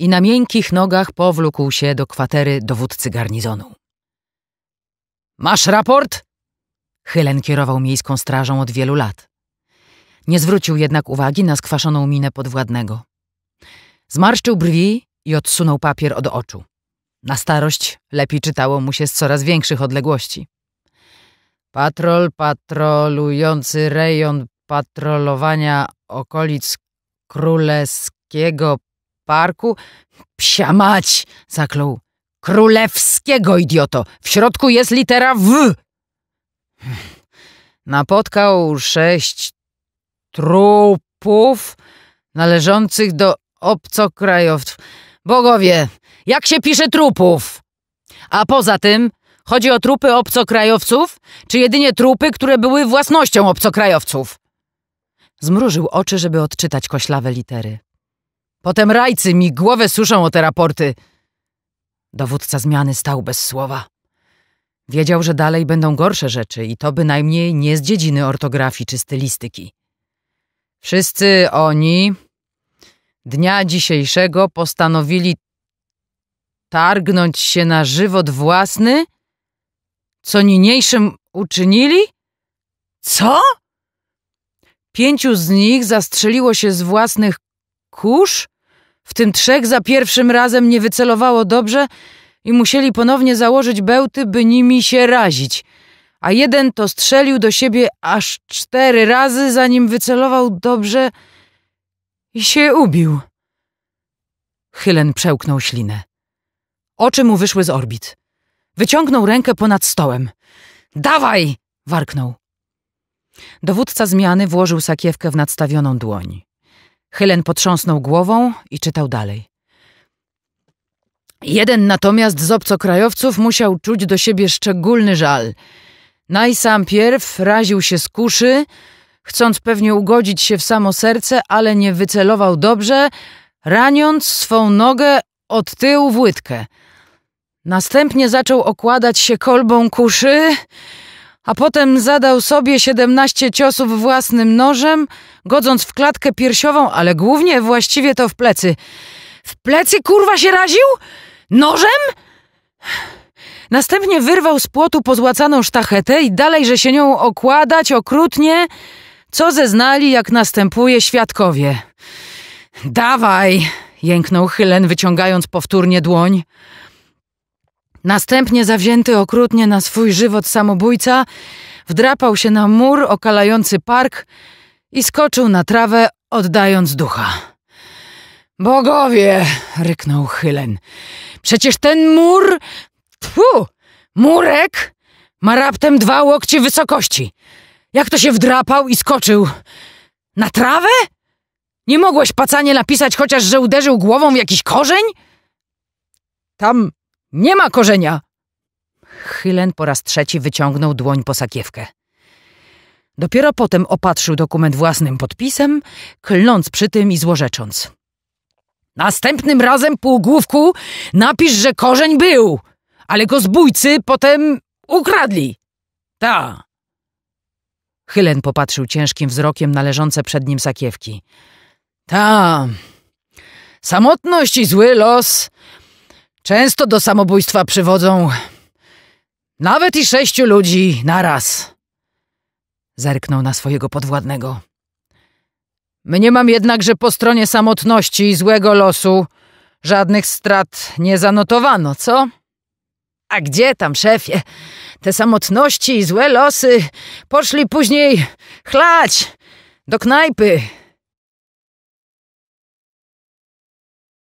i na miękkich nogach powlókł się do kwatery dowódcy garnizonu. Masz raport? Chylen kierował miejską strażą od wielu lat. Nie zwrócił jednak uwagi na skwaszoną minę podwładnego. Zmarszczył brwi i odsunął papier od oczu. Na starość lepiej czytało mu się z coraz większych odległości. Patrol patrolujący rejon patrolowania okolic królewskiego parku. Psia mać! zaklął. Królewskiego idioto! W środku jest litera W! Napotkał sześć trupów należących do obcokrajowców. Bogowie, jak się pisze trupów? A poza tym, chodzi o trupy obcokrajowców, czy jedynie trupy, które były własnością obcokrajowców? Zmrużył oczy, żeby odczytać koślawe litery. Potem rajcy mi głowę suszą o te raporty. Dowódca zmiany stał bez słowa. Wiedział, że dalej będą gorsze rzeczy i to bynajmniej nie z dziedziny ortografii czy stylistyki. Wszyscy oni dnia dzisiejszego postanowili targnąć się na żywot własny? Co niniejszym uczynili? Co? Pięciu z nich zastrzeliło się z własnych Kurz? W tym trzech za pierwszym razem nie wycelowało dobrze i musieli ponownie założyć bełty, by nimi się razić. A jeden to strzelił do siebie aż cztery razy, zanim wycelował dobrze i się ubił. Chylen przełknął ślinę. Oczy mu wyszły z orbit. Wyciągnął rękę ponad stołem. Dawaj! warknął. Dowódca zmiany włożył sakiewkę w nadstawioną dłoń. Hylen potrząsnął głową i czytał dalej. Jeden natomiast z obcokrajowców musiał czuć do siebie szczególny żal. Najsam pierw raził się z kuszy, chcąc pewnie ugodzić się w samo serce, ale nie wycelował dobrze, raniąc swą nogę od tyłu w łydkę. Następnie zaczął okładać się kolbą kuszy a potem zadał sobie 17 ciosów własnym nożem, godząc w klatkę piersiową, ale głównie właściwie to w plecy. W plecy kurwa się raził? Nożem? Następnie wyrwał z płotu pozłacaną sztachetę i dalej, że się nią okładać okrutnie, co zeznali, jak następuje świadkowie. Dawaj! jęknął Hylen, wyciągając powtórnie dłoń. Następnie zawzięty okrutnie na swój żywot samobójca wdrapał się na mur okalający park i skoczył na trawę, oddając ducha. Bogowie! ryknął Chylen. Przecież ten mur. Tfu! Murek ma raptem dwa łokcie wysokości. Jak to się wdrapał i skoczył? Na trawę? Nie mogłeś pacanie napisać chociaż, że uderzył głową w jakiś korzeń? Tam nie ma korzenia! Chylen po raz trzeci wyciągnął dłoń po sakiewkę. Dopiero potem opatrzył dokument własnym podpisem, klnąc przy tym i złorzecząc. Następnym razem, półgłówku, napisz, że korzeń był, ale go zbójcy potem ukradli. Ta. Chylen popatrzył ciężkim wzrokiem na leżące przed nim sakiewki. Ta. Samotność i zły los Często do samobójstwa przywodzą nawet i sześciu ludzi naraz. Zerknął na swojego podwładnego. Mniemam jednak, że po stronie samotności i złego losu żadnych strat nie zanotowano, co? A gdzie tam, szefie? Te samotności i złe losy poszli później chlać do knajpy,